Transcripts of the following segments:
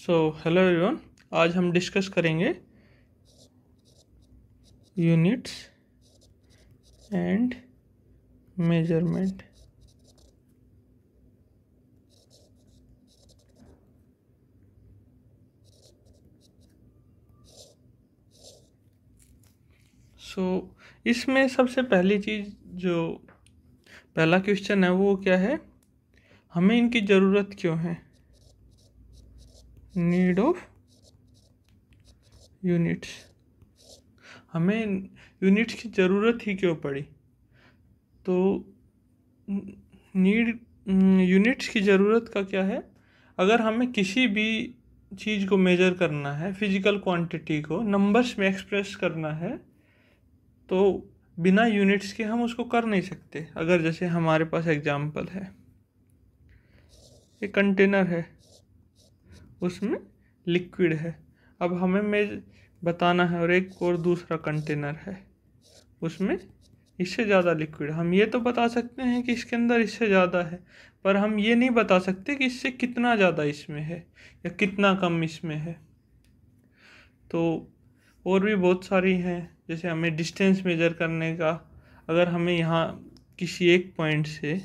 so hello everyone आज हम discuss करेंगे यूनिट्स एंड मेजरमेंट सो इसमें सबसे पहली चीज़ जो पहला क्वेश्चन है वो क्या है हमें इनकी ज़रूरत क्यों है नीड ऑफ यूनिट्स हमें यूनिट्स की ज़रूरत ही क्यों पड़ी तो नीड यूनिट्स की ज़रूरत का क्या है अगर हमें किसी भी चीज़ को मेजर करना है फिजिकल क्वांटिटी को नंबर्स में एक्सप्रेस करना है तो बिना यूनिट्स के हम उसको कर नहीं सकते अगर जैसे हमारे पास एग्जाम्पल है एक कंटेनर है उसमें लिक्विड है अब हमें मे बताना है और एक और दूसरा कंटेनर है उसमें इससे ज़्यादा लिक्विड हम ये तो बता सकते हैं कि इसके अंदर इससे ज़्यादा है पर हम ये नहीं बता सकते कि इससे कितना ज़्यादा इसमें है या कितना कम इसमें है तो और भी बहुत सारी हैं जैसे हमें डिस्टेंस मेज़र करने का अगर हमें यहाँ किसी एक पॉइंट से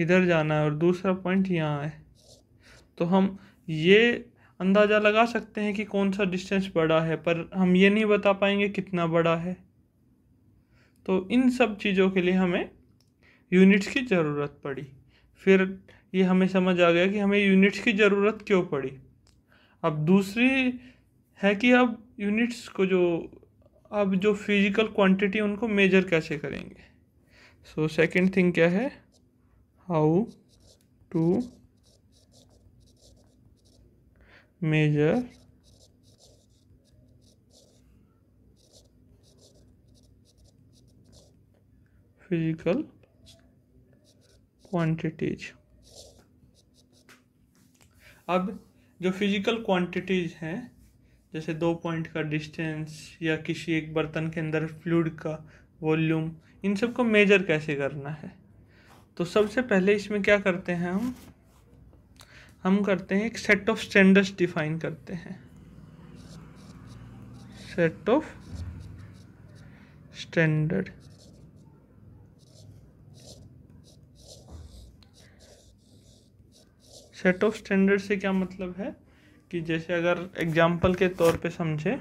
इधर जाना है और दूसरा पॉइंट यहाँ है तो हम ये अंदाज़ा लगा सकते हैं कि कौन सा डिस्टेंस बड़ा है पर हम ये नहीं बता पाएंगे कितना बड़ा है तो इन सब चीज़ों के लिए हमें यूनिट्स की ज़रूरत पड़ी फिर ये हमें समझ आ गया कि हमें यूनिट्स की ज़रूरत क्यों पड़ी अब दूसरी है कि अब यूनिट्स को जो अब जो फिज़िकल क्वांटिटी उनको मेजर कैसे करेंगे सो सेकंड थिंग क्या है how to measure physical quantities अब जो फिजिकल क्वांटिटीज हैं जैसे दो पॉइंट का डिस्टेंस या किसी एक बर्तन के अंदर फ्लूड का वॉल्यूम इन सबको मेजर कैसे करना है तो सबसे पहले इसमें क्या करते हैं हम हम करते हैं एक सेट ऑफ स्टैंडर्ड्स डिफाइन करते हैं set of standard set of standard से क्या मतलब है कि जैसे अगर एग्जाम्पल के तौर पे समझे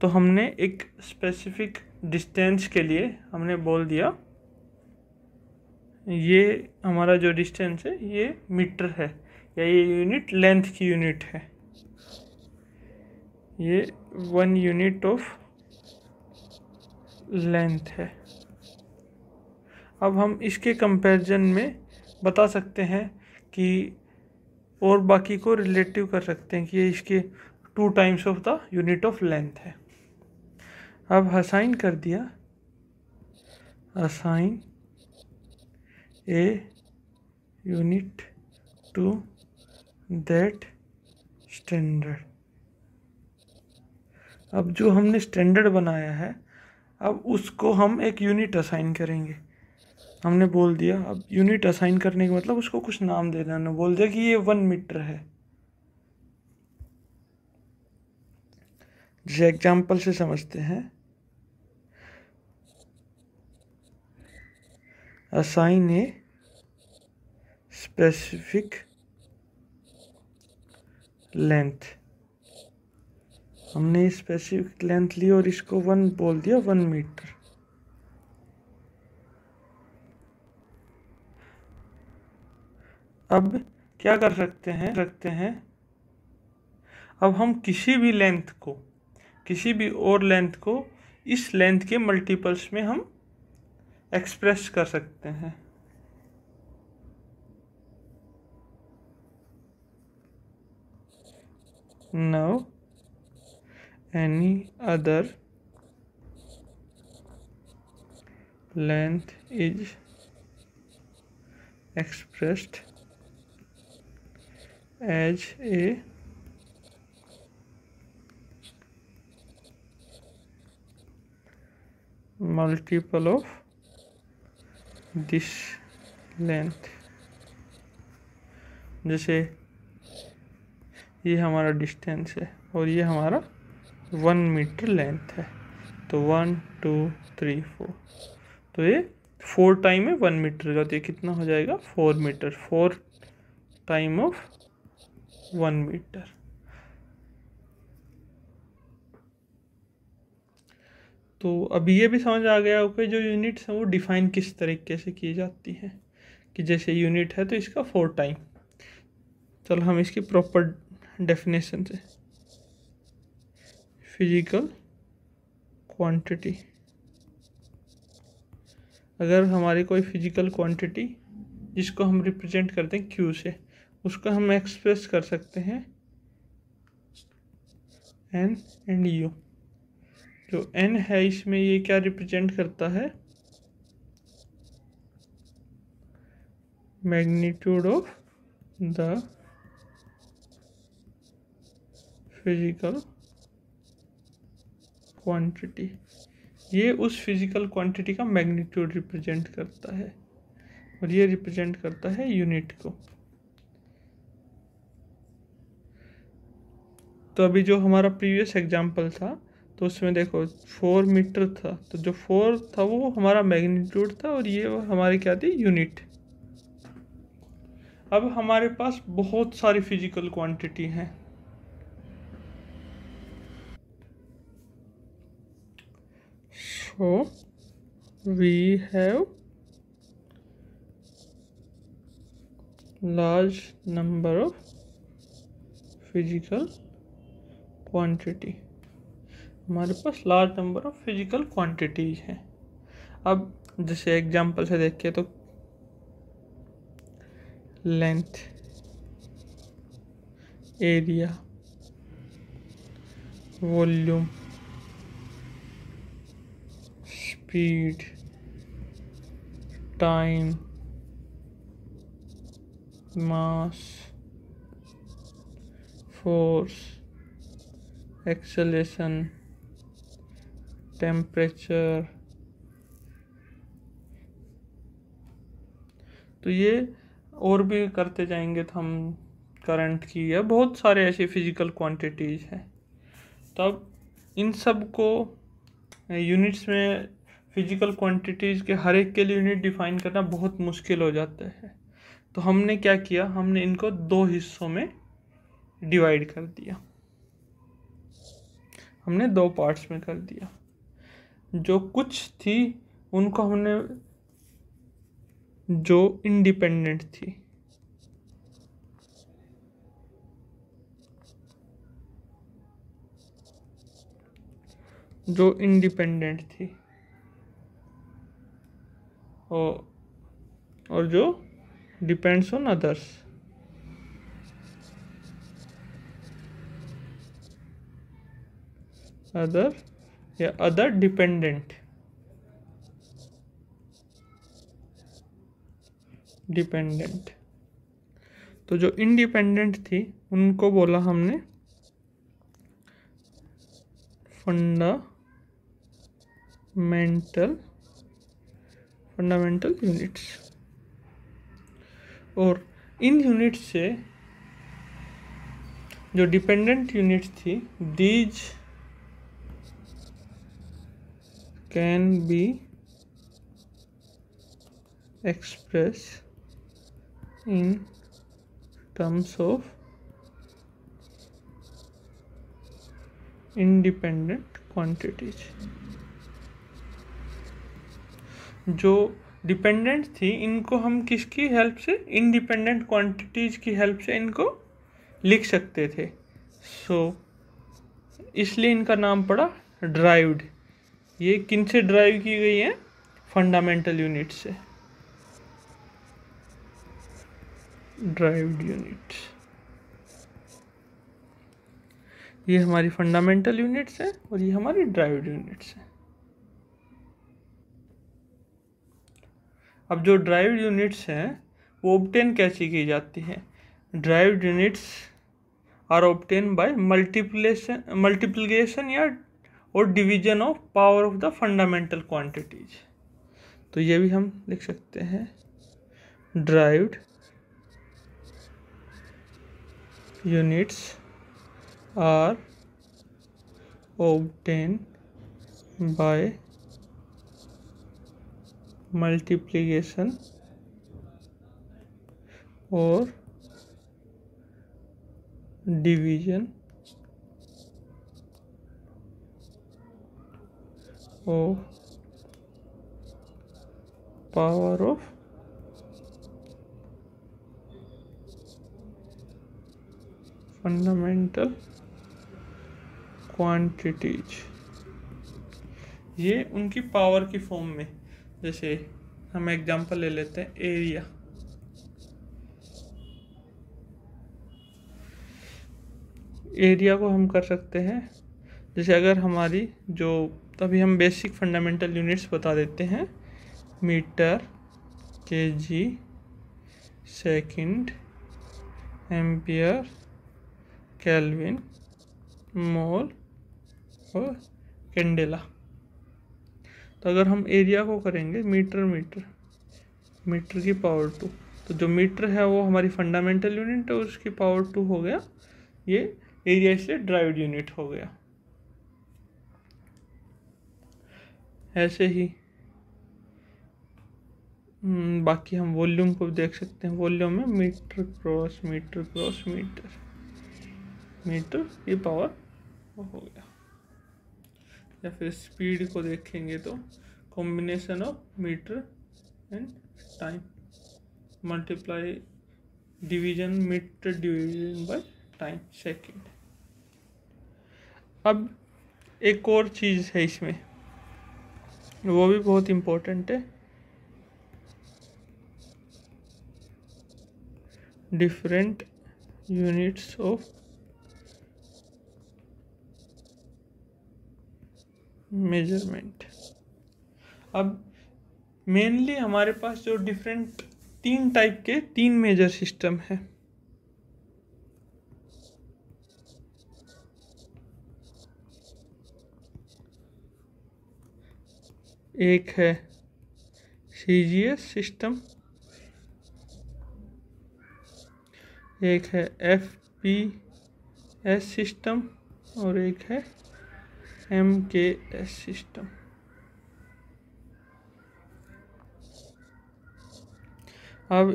तो हमने एक स्पेसिफिक डिस्टेंस के लिए हमने बोल दिया ये हमारा जो डिस्टेंस है ये मीटर है या ये यूनिट लेंथ की यूनिट है ये वन यूनिट ऑफ लेंथ है अब हम इसके कंपैरिजन में बता सकते हैं कि और बाकी को रिलेटिव कर सकते हैं कि ये इसके two times of the unit of length है अब हसाइन कर दिया assign a unit to that standard अब जो हमने स्टैंडर्ड बनाया है अब उसको हम एक यूनिट असाइन करेंगे हमने बोल दिया अब यूनिट असाइन करने का मतलब उसको कुछ नाम दे देना हमने बोल दिया कि ये वन मीटर है जैसे एग्जाम्पल से समझते हैं असाइन ए स्पेसिफिक लेंथ हमने स्पेसिफिक लेंथ ली और इसको वन बोल दिया वन मीटर अब क्या कर सकते हैं रखते हैं अब हम किसी भी लेंथ को किसी भी और लेंथ को इस लेंथ के मल्टीपल्स में हम एक्सप्रेस कर सकते हैं now any other length is expressed as a multiple of this length जैसे ये हमारा डिस्टेंस है और ये हमारा वन मीटर लेंथ है तो वन टू थ्री फोर तो ये फोर टाइम है वन मीटर का तो ये कितना हो जाएगा four metre four time of one metre तो अब ये भी समझ आ गया कि जो यूनिट्स हैं वो डिफ़ाइन किस तरीके से की जाती हैं कि जैसे यूनिट है तो इसका फोर टाइम चलो हम इसकी प्रॉपर डेफिनेशन से फिजिकल क्वांटिटी अगर हमारी कोई फिजिकल क्वांटिटी जिसको हम रिप्रेजेंट करते हैं क्यू से उसको हम एक्सप्रेस कर सकते हैं एन एंड यू जो तो n है इसमें ये क्या रिप्रेजेंट करता है magnitude of the physical quantity ये उस फिजिकल क्वांटिटी का मैग्नीट्यूड रिप्रेजेंट करता है और ये रिप्रेजेंट करता है यूनिट को तो अभी जो हमारा प्रीवियस एग्जाम्पल था तो उसमें देखो फोर मीटर था तो जो फोर था वो हमारा मैग्नीट्यूड था और ये हमारी क्या थी यूनिट अब हमारे पास बहुत सारी फिजिकल क्वांटिटी हैं so we have large number of physical quantity हमारे पास large number of physical quantities हैं अब जैसे एग्जांपल से देखिए तो length area volume speed time mass force acceleration temperature तो ये और भी करते जाएंगे तो हम करंट की या बहुत सारे ऐसे फिजिकल क्वांटिटीज़ हैं तब इन सब को यूनिट्स में फिजिकल क्वांटिटीज़ के हर एक के लिए यूनिट डिफाइन करना बहुत मुश्किल हो जाता है तो हमने क्या किया हमने इनको दो हिस्सों में डिवाइड कर दिया हमने दो पार्ट्स में कर दिया जो कुछ थी उनको हमने जो इंडिपेंडेंट थी जो इंडिपेंडेंट थी और, और जो डिपेंड्स ऑन अदर्स अदर या अदर डिपेंडेंट डिपेंडेंट तो जो इंडिपेंडेंट थी उनको बोला हमने फंडामेंटल फंडामेंटल यूनिट्स और इन यूनिट्स से जो डिपेंडेंट यूनिट थी these can be expressed in terms of independent quantities जो डिपेंडेंट थी इनको हम किसकी हेल्प से इंडिपेंडेंट क्वांटिटीज की हेल्प से इनको लिख सकते थे सो so, इसलिए इनका नाम पड़ा ड्राइव्ड ये किन से ड्राइव की गई है फंडामेंटल यूनिट से ड्राइव्ड यूनिट ये हमारी फंडामेंटल यूनिट्स है और ये हमारी ड्राइव्ड यूनिट्स है अब जो ड्राइव्ड यूनिट्स हैं वो ऑप्टेन कैसी की जाती है derived units are obtained by multiplication multiplication या और division of power of the fundamental quantities तो ये भी हम लिख सकते हैं derive units are obtained by multiplication और division of power of fundamental quantities ये उनकी पावर की फॉर्म में जैसे हम एग्जांपल ले लेते हैं एरिया एरिया को हम कर सकते हैं जैसे अगर हमारी जो तो अभी हम बेसिक फंडामेंटल यूनिट्स बता देते हैं metre K G second ampere kelvin mole और कैंडेला तो अगर हम एरिया को करेंगे मीटर मीटर मीटर की पावर टू तो जो मीटर है वो हमारी फंडामेंटल यूनिट है उसकी पावर टू हो गया ये एरिया इसलिए ड्राइव यूनिट हो गया ऐसे ही हम्म, बाकी हम वॉल्यूम को देख सकते हैं वॉल्यूम में metre cross metre cross metre metre ये पावर हो गया या फिर स्पीड को देखेंगे तो combination of metre and time multiply division metre division by time second अब एक और चीज़ है इसमें वो भी बहुत इम्पोर्टेंट है डिफरेंट यूनिट्स ऑफ मेजरमेंट अब मेनली हमारे पास जो डिफरेंट तीन टाइप के तीन मेजर सिस्टम हैं एक है सी सिस्टम एक है एफ पी एस सिस्टम और एक है एम के एस सिस्टम अब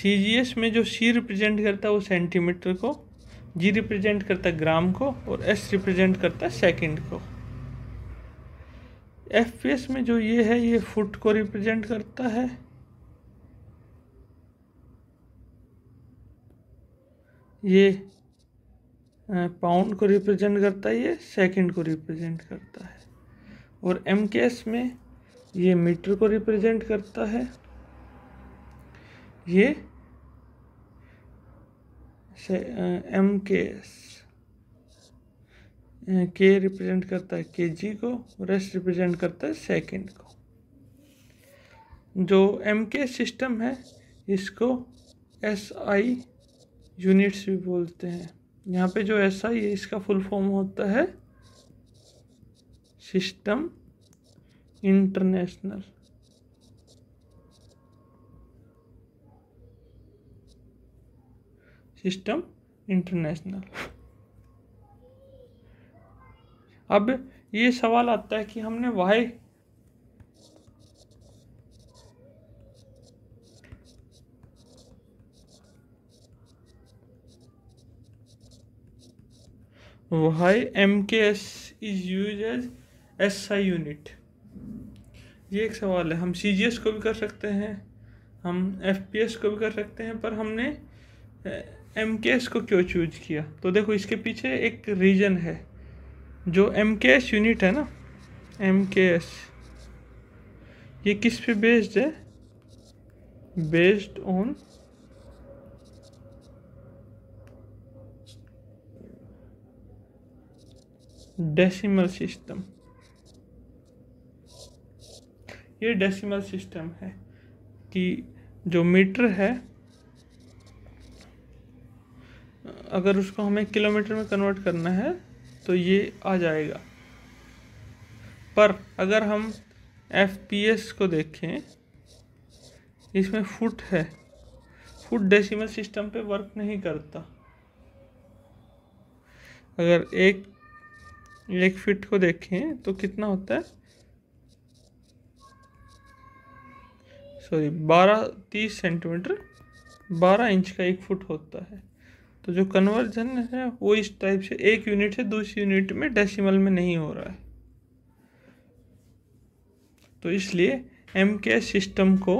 सी जी एस में जो सी रिप्रेजेंट करता है वो सेंटीमीटर को जी रिप्रेजेंट करता है ग्राम को और एस रिप्रेजेंट करता है सेकंड को एफ में जो ये है ये फुट को रिप्रेजेंट करता है ये पाउंड को रिप्रेजेंट करता है ये सेकंड को रिप्रेजेंट करता है और एम में ये मीटर को रिप्रेजेंट करता है ये एम के एस के रिप्रेजेंट करता है के जी को रेस्ट रिप्रेजेंट करता है सेकंड को जो एम के सिस्टम है इसको एस आई यूनिट्स भी बोलते हैं यहाँ पे जो एस आई है इसका फुल फॉर्म होता है सिस्टम इंटरनेशनल सिस्टम इंटरनेशनल अब ये सवाल आता है कि हमने why why M K S is use as S I unit ये एक सवाल है हम सी जी एस को भी कर सकते हैं हम एफ पी एस को भी कर सकते हैं पर हमने एम के एस को क्यों चूज किया तो देखो इसके पीछे एक रीज़न है जो एम के एस यूनिट है ना एम के एस ये किस पे बेस्ड है बेस्ड ऑन डेसिमल सिस्टम ये डेसिमल सिस्टम है कि जो मीटर है अगर उसको हमें किलोमीटर में कन्वर्ट करना है तो ये आ जाएगा पर अगर हम एफ पी एस को देखें इसमें फुट है फुट डेसिमल सिस्टम पे वर्क नहीं करता अगर एक एक फिट को देखें तो कितना होता है सॉरी बारह तीस सेंटीमीटर बारह इंच का एक फुट होता है तो जो कन्वर्जन है वो इस टाइप से एक यूनिट से दूसरी यूनिट में डेसिमल में नहीं हो रहा है तो इसलिए एम के सिस्टम को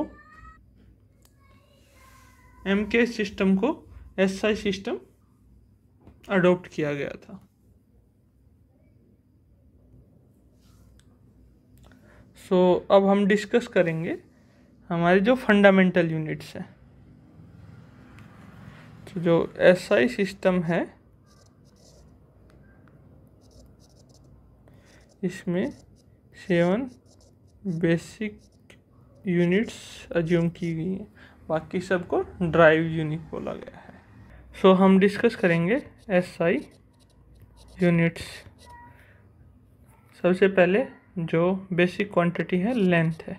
एम के सिस्टम को एस आई सिस्टम अडोप्ट किया गया था सो so, अब हम डिस्कस करेंगे हमारे जो फंडामेंटल यूनिट्स हैं तो जो एसआई सिस्टम है इसमें सेवन बेसिक यूनिट्स अज्यूम की गई हैं बाकी सबको ड्राइव यूनिट बोला गया है सो so, हम डिस्कस करेंगे एसआई यूनिट्स सबसे पहले जो बेसिक क्वांटिटी है लेंथ है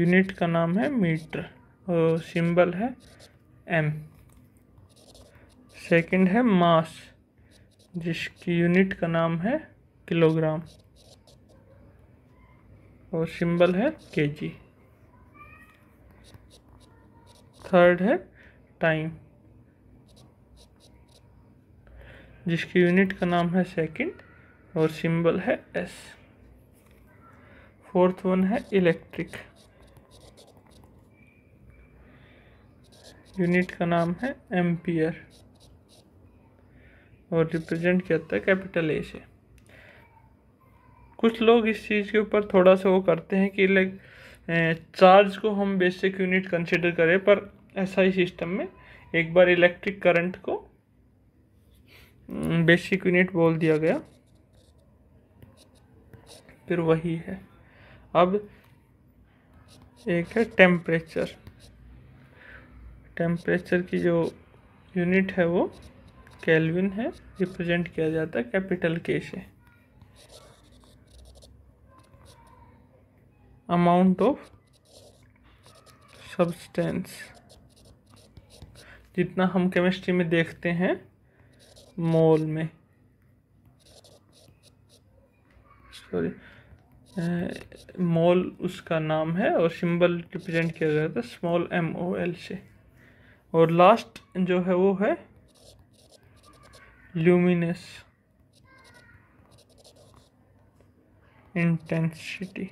यूनिट का नाम है मीटर सिंबल है एम सेकंड है मास जिसकी यूनिट का नाम है किलोग्राम और सिंबल है केजी थर्ड है टाइम जिसकी यूनिट का नाम है सेकंड और सिंबल है एस फोर्थ वन है इलेक्ट्रिक यूनिट का नाम है एम्पियर और रिप्रेजेंट किया जाता है कैपिटल ए से कुछ लोग इस चीज़ के ऊपर थोड़ा सा वो करते हैं कि लाइक चार्ज को हम बेसिक यूनिट कंसिडर करें पर ऐसा ही सिस्टम में एक बार इलेक्ट्रिक करंट को बेसिक हम्म, यूनिट बोल दिया गया फिर वही है अब एक है टेम्परेचर टेम्परेचर की जो यूनिट है वो केल्विन है रिप्रेजेंट किया जाता है कैपिटल के से अमाउंट ऑफ सब्सटेंस जितना हम केमिस्ट्री में देखते हैं मोल में सॉरी मोल उसका नाम है और सिंबल रिप्रेजेंट किया जाता है स्मॉल एम ओ एल से और लास्ट जो है वो है luminous intensity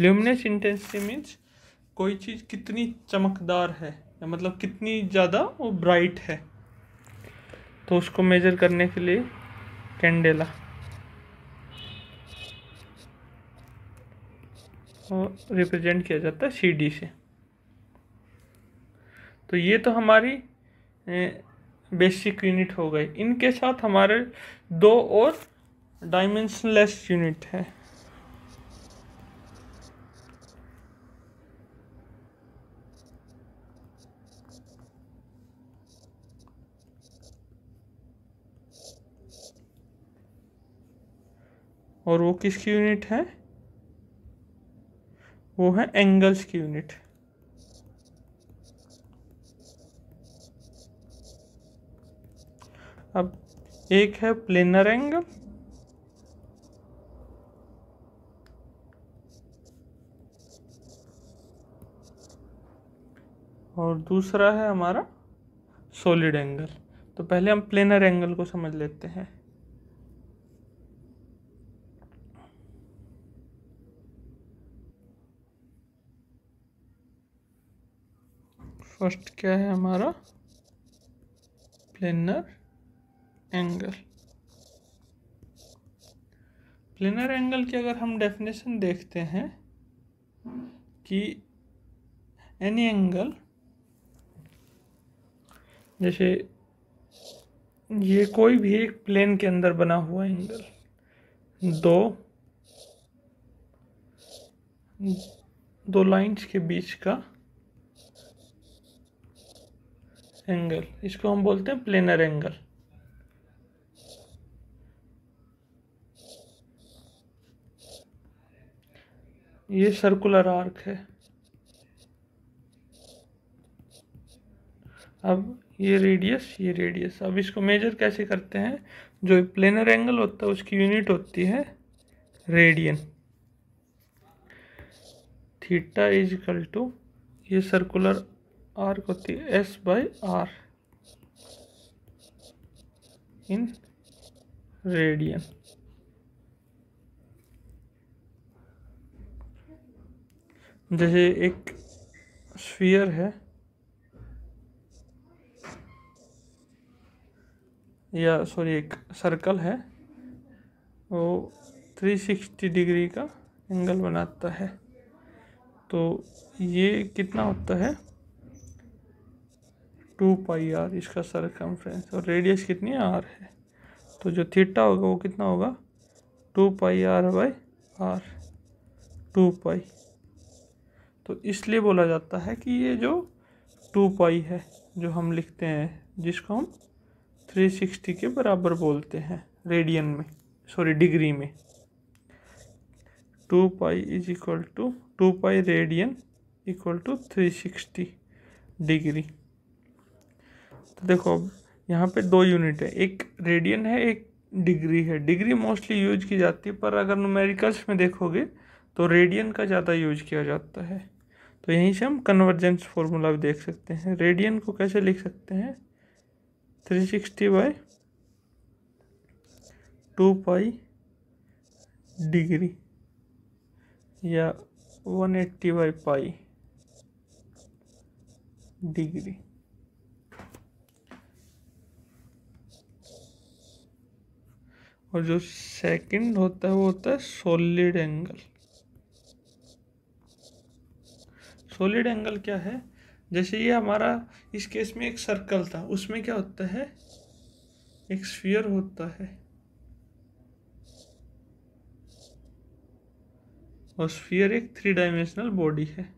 luminous intensity means कोई चीज़ कितनी चमकदार है या मतलब कितनी ज़्यादा वो ब्राइट है तो उसको मेजर करने के लिए कैंडेला रिप्रेजेंट किया जाता है सीडी से तो ये तो हमारी बेसिक यूनिट हो गई इनके साथ हमारे दो और डायमेंशनलेस यूनिट है और वो किसकी यूनिट है वो है एंगल्स की यूनिट अब एक है प्लेनर एंगल और दूसरा है हमारा सॉलिड एंगल तो पहले हम प्लेनर एंगल को समझ लेते हैं फर्स्ट क्या है हमारा प्लेनर एंगल प्लेनर एंगल की अगर हम डेफिनेशन देखते हैं कि एनी एंगल जैसे ये कोई भी एक प्लेन के अंदर बना हुआ एंगल दो दो लाइंस के बीच का एंगल इसको हम बोलते हैं प्लेनर एंगल ये सर्कुलर आर्क है अब ये रेडियस ये रेडियस अब इसको मेजर कैसे करते हैं जो प्लेनर एंगल होता है उसकी यूनिट होती है radian theta is equal to ये सर्कुलर आर्क होती है S by R in radian जैसे एक स्फीयर है या सॉरी एक सर्कल है वो 360 डिग्री का एंगल बनाता है तो ये कितना होता है टू पाई आर इसका सरकमफ्रेंस और रेडियस कितनी आर है तो जो थीटा होगा वो कितना होगा two pi R by R two pi तो इसलिए बोला जाता है कि ये जो टू पाई है जो हम लिखते हैं जिसको हम थ्री सिक्सटी के बराबर बोलते हैं रेडियन में सॉरी डिग्री में two pi is equal to two pi radian equal to three sixty degree तो देखो अब यहाँ पे दो यूनिट है एक रेडियन है एक डिग्री है डिग्री मोस्टली यूज की जाती है पर अगर न्यूमेरिकल्स में देखोगे तो रेडियन का ज़्यादा यूज किया जाता है तो यहीं से हम कन्वर्जेंस फॉर्मूला भी देख सकते हैं रेडियन को कैसे लिख सकते हैं three sixty by two pi degree या one eighty by pi degree और जो सेकंड होता है वो होता है सॉलिड एंगल सॉलिड एंगल क्या है जैसे ये हमारा इस केस में एक सर्कल था उसमें क्या होता है एक स्फीयर होता है और स्फीयर एक थ्री डायमेंशनल बॉडी है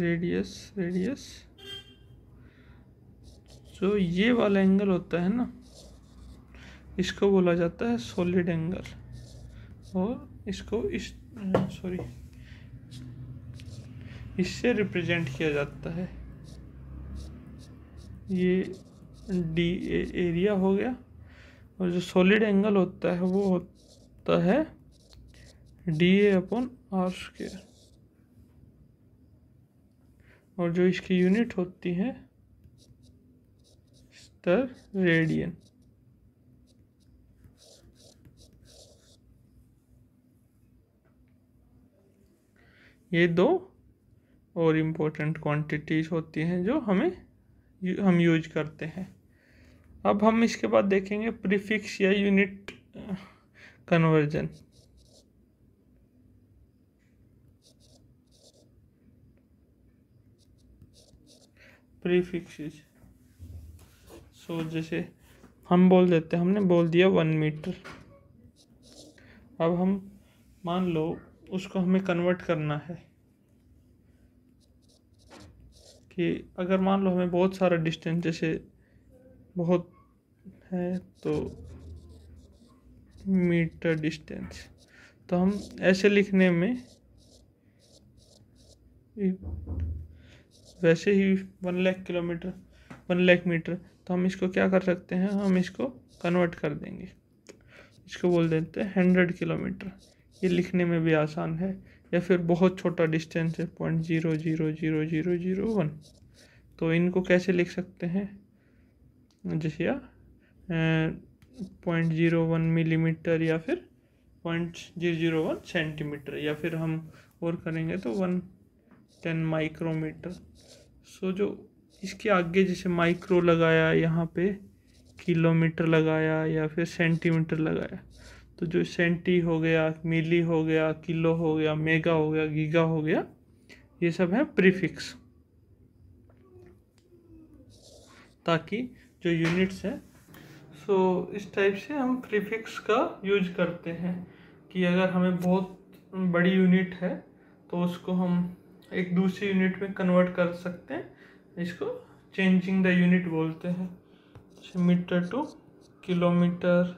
रेडियस रेडियस जो ये वाला एंगल होता है ना इसको बोला जाता है सॉलिड एंगल और इसको इस सॉरी इससे रिप्रेजेंट किया जाता है ये डी एरिया हो गया और जो सॉलिड एंगल होता है वो होता है D A upon R square और जो इसकी यूनिट होती है the radian ये दो और इम्पोर्टेंट क्वांटिटीज़ होती हैं जो हमें हम यूज करते हैं अब हम इसके बाद देखेंगे प्रीफिक्स या यूनिट कन्वर्जन प्रीफिक्स सो जैसे हम बोल देते हैं हमने बोल दिया वन मीटर अब हम मान लो उसको हमें कन्वर्ट करना है कि अगर मान लो हमें बहुत सारा डिस्टेंस जैसे बहुत है तो मीटर डिस्टेंस तो हम ऐसे लिखने में वैसे ही one lakh kilometre one lakh metre तो हम इसको क्या कर सकते हैं हम इसको कन्वर्ट कर देंगे इसको बोल देते हैं हंड्रेड किलोमीटर ये लिखने में भी आसान है या फिर बहुत छोटा डिस्टेंस है point zero zero zero zero zero one तो इनको कैसे लिख सकते हैं जैसे या पॉइंट ज़ीरो वन मिलीमीटर या फिर point zero zero one centimetre या फिर हम और करेंगे तो वन टेन माइक्रोमीटर सो जो इसके आगे जैसे माइक्रो लगाया यहाँ पे किलोमीटर लगाया या फिर सेंटीमीटर लगाया तो जो सेंटी हो गया मिली हो गया किलो हो गया मेगा हो गया गीगा हो गया ये सब है प्रीफिक्स ताकि जो यूनिट्स हैं सो इस टाइप से हम प्रीफिक्स का यूज करते हैं कि अगर हमें बहुत बड़ी यूनिट है तो उसको हम एक दूसरी यूनिट में कन्वर्ट कर सकते हैं इसको चेंजिंग द यूनिट बोलते हैं मीटर टू किलोमीटर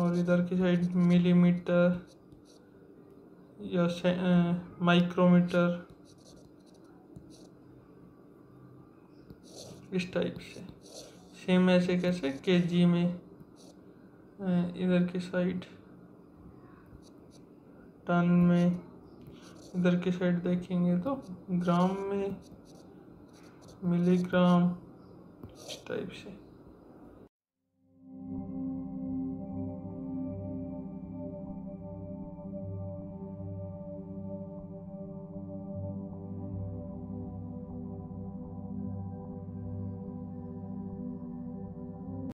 और इधर की साइड मिलीमीटर या माइक्रोमीटर इस टाइप से सेम ऐसे कैसे के जी में इधर की साइड टन में इधर की साइड देखेंगे तो ग्राम में मिलीग्राम इस टाइप से